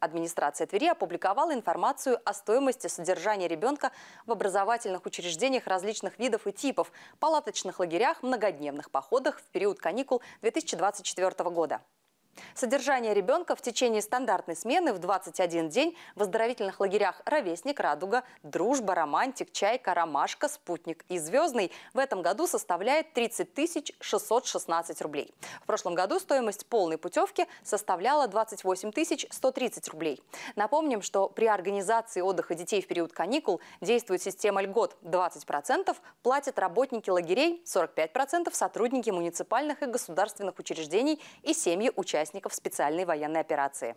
Администрация Твери опубликовала информацию о стоимости содержания ребенка в образовательных учреждениях различных видов и типов, палаточных лагерях, многодневных походах в период каникул 2024 года. Содержание ребенка в течение стандартной смены в 21 день в оздоровительных лагерях «Ровесник», «Радуга», «Дружба», «Романтик», «Чайка», «Ромашка», «Спутник» и «Звездный» в этом году составляет 30 616 рублей. В прошлом году стоимость полной путевки составляла 28 130 рублей. Напомним, что при организации отдыха детей в период каникул действует система льгот 20%, платят работники лагерей 45%, сотрудники муниципальных и государственных учреждений и семьи участников участников специальной военной операции.